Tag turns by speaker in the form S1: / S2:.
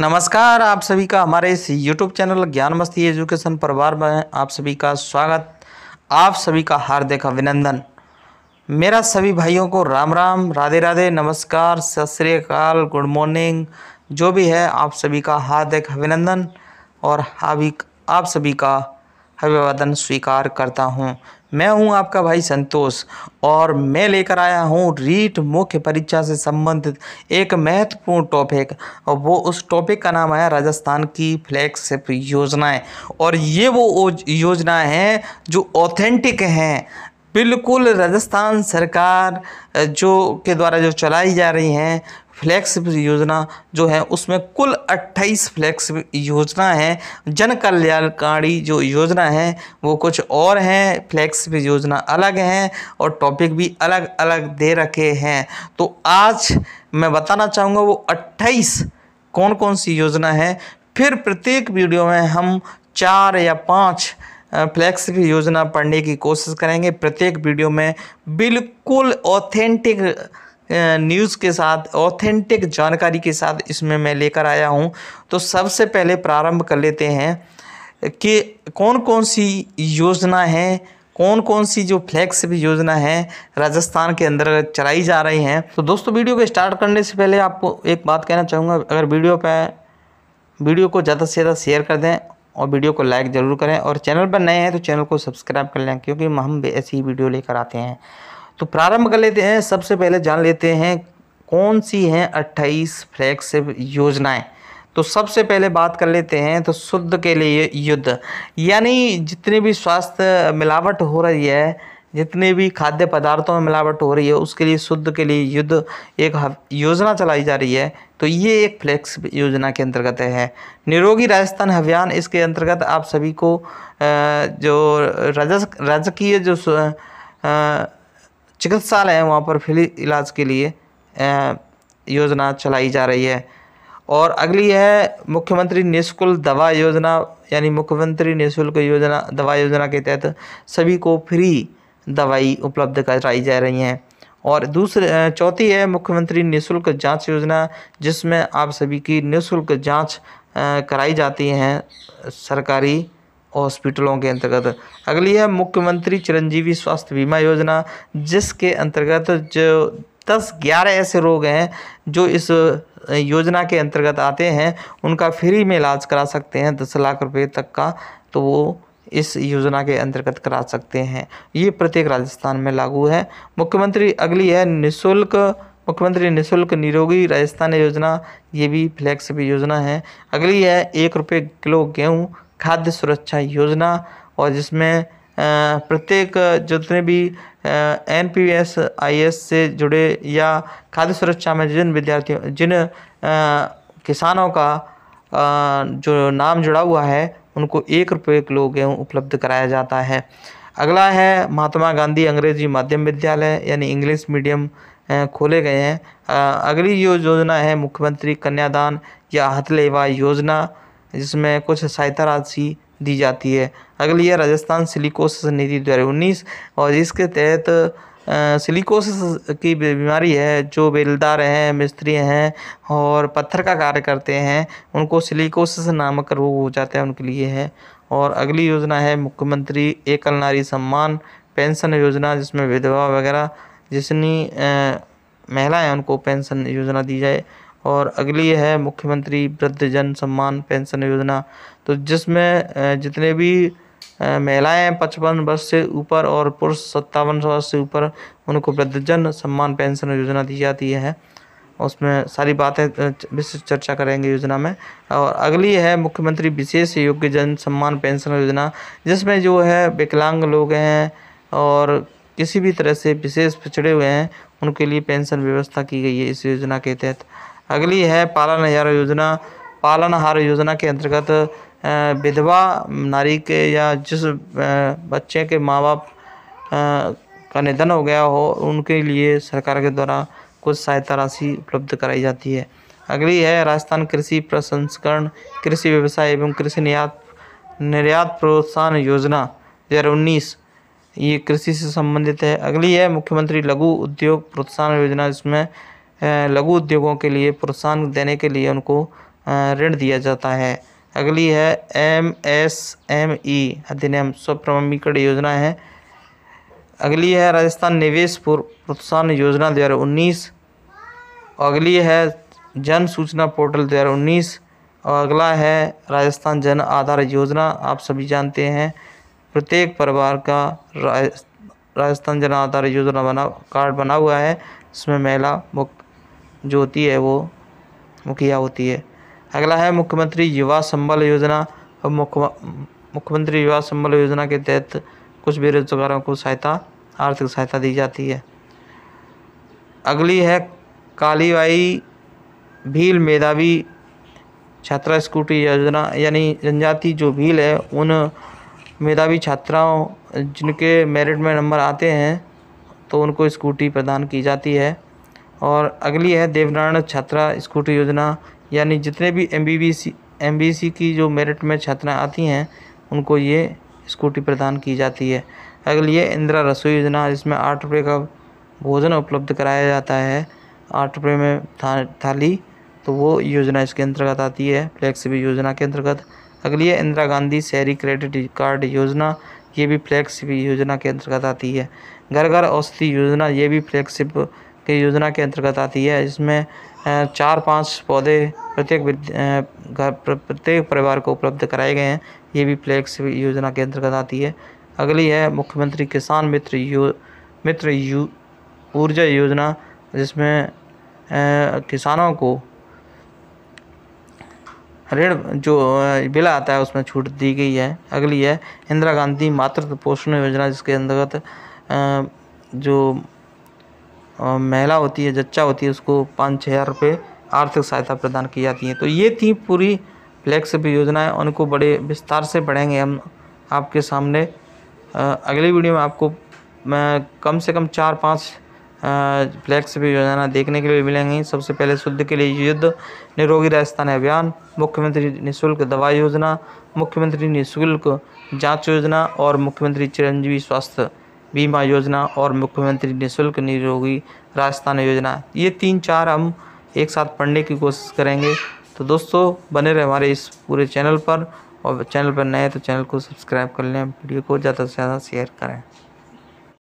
S1: नमस्कार आप सभी का हमारे इस यूट्यूब चैनल ज्ञान मस्ती एजुकेशन परिवार में आप सभी का स्वागत आप सभी का हार्दिक अभिनंदन मेरा सभी भाइयों को राम राम राधे राधे नमस्कार सत श्रीकाल गुड मॉर्निंग जो भी है आप सभी का हार्दिक अभिनंदन और हाविक आप सभी का अभिवादन स्वीकार करता हूँ मैं हूं आपका भाई संतोष और मैं लेकर आया हूं रीट मुख्य परीक्षा से संबंधित एक महत्वपूर्ण टॉपिक और वो उस टॉपिक का नाम है राजस्थान की फ्लैगशिप योजनाएं और ये वो योजनाएं हैं जो ऑथेंटिक हैं बिल्कुल राजस्थान सरकार जो के द्वारा जो चलाई जा रही हैं फ्लैक्स योजना जो है उसमें कुल 28 फ्लैक्स योजना है जन कल्याणकारी जो योजना है वो कुछ और हैं फ्लैक्स योजना अलग हैं और टॉपिक भी अलग अलग दे रखे हैं तो आज मैं बताना चाहूँगा वो 28 कौन कौन सी योजना है फिर प्रत्येक वीडियो में हम चार या पाँच फ्लैक्स योजना पढ़ने की कोशिश करेंगे प्रत्येक वीडियो में बिल्कुल ऑथेंटिक न्यूज़ के साथ ऑथेंटिक जानकारी के साथ इसमें मैं लेकर आया हूँ तो सबसे पहले प्रारंभ कर लेते हैं कि कौन कौन सी योजना है कौन कौन सी जो फ्लैगशिप योजना है राजस्थान के अंदर चलाई जा रही हैं तो दोस्तों वीडियो को स्टार्ट करने से पहले आपको एक बात कहना चाहूँगा अगर वीडियो पर वीडियो को ज़्यादा से ज़्यादा शेयर कर दें और वीडियो को लाइक ज़रूर करें और चैनल पर नए हैं तो चैनल को सब्सक्राइब कर लें क्योंकि हम ऐसी वीडियो लेकर आते हैं तो प्रारंभ कर लेते हैं सबसे पहले जान लेते हैं कौन सी हैं अट्ठाईस फ्लैगशिप योजनाएं तो सबसे पहले बात कर लेते हैं तो शुद्ध के लिए युद्ध यानी जितने भी स्वास्थ्य मिलावट हो रही है जितने भी खाद्य पदार्थों में मिलावट हो रही है उसके लिए शुद्ध के लिए युद्ध एक योजना चलाई जा रही है तो ये एक फ्लैक्स योजना के अंतर्गत है निरोगी राजस्थान अभियान इसके अंतर्गत आप सभी को जो राजकीय जो चिकित्सालय हैं वहाँ पर फ्री इलाज के लिए योजना चलाई जा रही है और अगली है मुख्यमंत्री निःशुल्क दवा योजना यानी मुख्यमंत्री निःशुल्क योजना दवा योजना के तहत सभी को फ्री दवाई उपलब्ध कराई जा रही हैं और दूसरे चौथी है मुख्यमंत्री निःशुल्क जांच योजना जिसमें आप सभी की निःशुल्क जांच कराई जाती हैं सरकारी हॉस्पिटलों के अंतर्गत अगली है मुख्यमंत्री चिरंजीवी स्वास्थ्य बीमा योजना जिसके अंतर्गत जो दस ग्यारह ऐसे रोग हैं जो इस योजना के अंतर्गत आते हैं उनका फ्री में इलाज करा सकते हैं दस लाख रुपए तक का तो वो इस योजना के अंतर्गत करा सकते हैं ये प्रत्येक राजस्थान में लागू है मुख्यमंत्री अगली है निःशुल्क मुख्यमंत्री निःशुल्क निरोगी राजस्थान योजना ये भी फ्लैक्स योजना है अगली है एक रुपये किलो गेहूँ खाद्य सुरक्षा योजना और जिसमें प्रत्येक जितने भी N P S I S से जुड़े या खाद्य सुरक्षा में जिन विद्यार्थियों जिन किसानों का जो नाम जुड़ा हुआ है उनको एक रुपये किलो गेहूँ उपलब्ध कराया जाता है अगला है महात्मा गांधी अंग्रेजी माध्यम विद्यालय यानी इंग्लिश मीडियम खोले गए हैं अगली जो योजना है मुख्यमंत्री कन्यादान या हथलेवा योजना जिसमें कुछ सहायता राशि दी जाती है अगली है राजस्थान सिलिकोसिस नीति दो हज़ार उन्नीस और इसके तहत सिलिकोसिस की बीमारी है जो बेलदार हैं मिस्त्री हैं और पत्थर का कार्य करते हैं उनको सिलिकोसिस नामक रोग हो जाता है उनके लिए है और अगली योजना है मुख्यमंत्री एकल नारी सम्मान पेंशन योजना जिसमें विधवा वगैरह जिसनी महिलाएं उनको पेंशन योजना दी जाए और अगली है मुख्यमंत्री वृद्धजन सम्मान पेंशन योजना तो जिसमें जितने भी महिलाएं पचपन वर्ष से ऊपर और पुरुष सत्तावन वर्ष से ऊपर उनको वृद्धजन सम्मान पेंशन योजना दी जाती है उसमें सारी बातें विशेष चर्चा करेंगे योजना में और अगली है मुख्यमंत्री विशेष योग्य जन सम्मान पेंशन योजना जिसमें जो है विकलांग लोग हैं और किसी भी तरह से विशेष पिछड़े हुए हैं उनके लिए पेंशन व्यवस्था की गई है इस योजना के तहत अगली है पालन हार योजना पालन हार योजना के अंतर्गत विधवा नारी के या जिस बच्चे के माँ बाप का निधन हो गया हो उनके लिए सरकार के द्वारा कुछ सहायता राशि उपलब्ध कराई जाती है अगली है राजस्थान कृषि प्रसंस्करण कृषि व्यवसाय एवं कृषि निर्यात निर्यात प्रोत्साहन योजना दो हज़ार उन्नीस ये कृषि से संबंधित है अगली है मुख्यमंत्री लघु उद्योग प्रोत्साहन योजना इसमें लघु उद्योगों के लिए प्रोत्साहन देने के लिए उनको ऋण दिया जाता है अगली है एम एस एम ई अधिनियम स्वप्रमीकरण योजना है अगली है राजस्थान निवेश प्रोत्साहन योजना दो हज़ार उन्नीस अगली है जन सूचना पोर्टल दो हज़ार उन्नीस और अगला है राजस्थान जन आधार योजना आप सभी जानते हैं प्रत्येक परिवार का राजस्थान जन आधार योजना बना कार्ड बना हुआ है इसमें महिला मुक्त जो होती है वो मुखिया होती है अगला है मुख्यमंत्री युवा संबल योजना और मुख्यमंत्री युवा संबल योजना के तहत कुछ बेरोजगारों को सहायता आर्थिक सहायता दी जाती है अगली है कालीबाई भील मेधावी छात्रा स्कूटी योजना यानी जनजाति जो भील है उन मेधावी छात्राओं जिनके मेरिट में नंबर आते हैं तो उनको स्कूटी प्रदान की जाती है और अगली है देवनारायण छात्रा स्कूटी योजना यानी जितने भी M B B C M B C की जो मेरिट में छात्राएँ आती हैं उनको ये स्कूटी प्रदान की जाती है अगली है इंदिरा रसोई योजना जिसमें आठ रुपये का भोजन उपलब्ध कराया जाता है आठ रुपये में था, थाली तो वो योजना इसके अंतर्गत आती है फ्लैक्सीबल योजना के अंतर्गत अगली है इंदिरा गांधी शहरी क्रेडिट कार्ड योजना ये भी फ्लैक्सीबल योजना के अंतर्गत आती है घर घर औषधि योजना ये भी फ्लैक्सिप की योजना के अंतर्गत आती है इसमें चार पाँच पौधे प्रत्येक घर प्रत्येक परिवार को उपलब्ध कराए गए हैं ये भी फ्लैक्स योजना के अंतर्गत आती है अगली है मुख्यमंत्री किसान मित्र यो मित्र यू ऊर्जा योजना जिसमें किसानों को ऋण जो बिल आता है उसमें छूट दी गई है अगली है इंदिरा गांधी मातृत्व पोषण योजना जिसके अंतर्गत जो महिला होती है जच्चा होती है उसको पाँच छः हज़ार रुपये आर्थिक सहायता प्रदान की जाती है तो ये थी पूरी फ्लैक्स योजनाएँ उनको बड़े विस्तार से बढ़ेंगे हम आपके सामने अगली वीडियो में आपको मैं कम से कम चार पाँच फ्लैक्स भी योजना देखने के लिए मिलेंगी सबसे पहले शुद्ध के लिए युद्ध निरोगी राजस्थान अभियान मुख्यमंत्री निःशुल्क दवा योजना मुख्यमंत्री निःशुल्क जांच योजना और मुख्यमंत्री चिरंजीवी स्वास्थ्य बीमा योजना और मुख्यमंत्री निःशुल्क निरोगी राजस्थान योजना ये तीन चार हम एक साथ पढ़ने की कोशिश करेंगे तो दोस्तों बने रहे हमारे इस पूरे चैनल पर और चैनल पर नए तो चैनल को सब्सक्राइब कर लें वीडियो को ज़्यादा से ज़्यादा शेयर करें